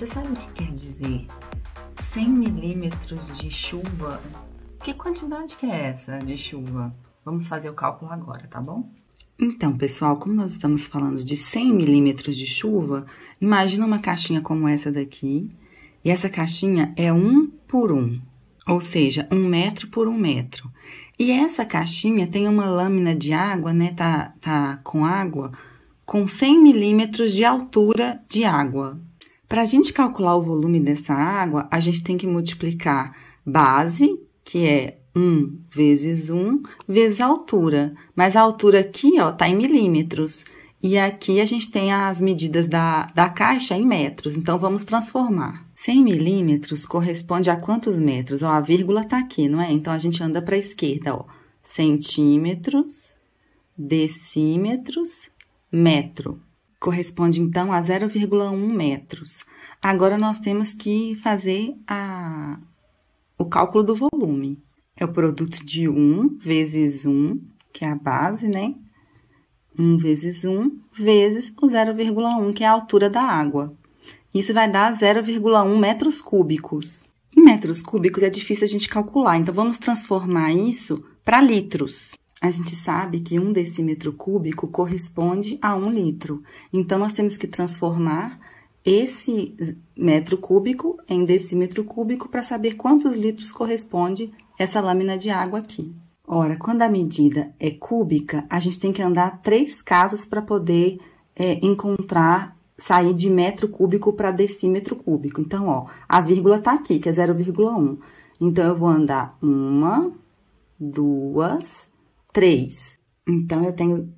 Você sabe o que quer dizer 100 milímetros de chuva? Que quantidade que é essa de chuva? Vamos fazer o cálculo agora, tá bom? Então, pessoal, como nós estamos falando de 100 milímetros de chuva, imagina uma caixinha como essa daqui, e essa caixinha é um por um, ou seja, um metro por um metro. E essa caixinha tem uma lâmina de água, né? Tá, tá com água, com 100 milímetros de altura de água, para a gente calcular o volume dessa água, a gente tem que multiplicar base, que é 1 vezes 1, vezes a altura. Mas a altura aqui, ó, tá em milímetros. E aqui a gente tem as medidas da, da caixa em metros, então vamos transformar. 100 milímetros corresponde a quantos metros? Ó, a vírgula está aqui, não é? Então, a gente anda para a esquerda, ó. Centímetros, decímetros, metro corresponde então a 0,1 metros. Agora, nós temos que fazer a, o cálculo do volume. É o produto de 1 vezes 1, que é a base, né? 1 vezes 1, vezes o 0,1, que é a altura da água. Isso vai dar 0,1 metros cúbicos. Em metros cúbicos é difícil a gente calcular, então vamos transformar isso para litros a gente sabe que um decímetro cúbico corresponde a um litro. Então, nós temos que transformar esse metro cúbico em decímetro cúbico para saber quantos litros corresponde essa lâmina de água aqui. Ora, quando a medida é cúbica, a gente tem que andar três casas para poder é, encontrar, sair de metro cúbico para decímetro cúbico. Então, ó, a vírgula está aqui, que é 0,1. Então, eu vou andar uma, duas, 3. Então, eu tenho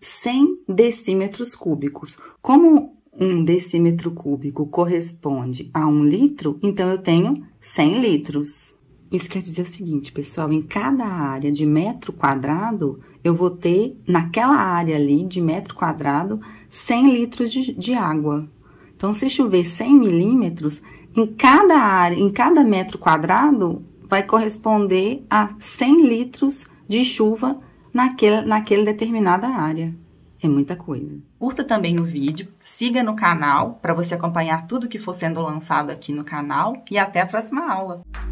100 decímetros cúbicos. Como um decímetro cúbico corresponde a um litro, então eu tenho 100 litros. Isso quer dizer o seguinte, pessoal, em cada área de metro quadrado, eu vou ter, naquela área ali de metro quadrado, 100 litros de, de água. Então, se chover 100 milímetros, em cada área, em cada metro quadrado, vai corresponder a 100 litros de chuva naquele, naquela determinada área. É muita coisa. Curta também o vídeo, siga no canal para você acompanhar tudo que for sendo lançado aqui no canal e até a próxima aula.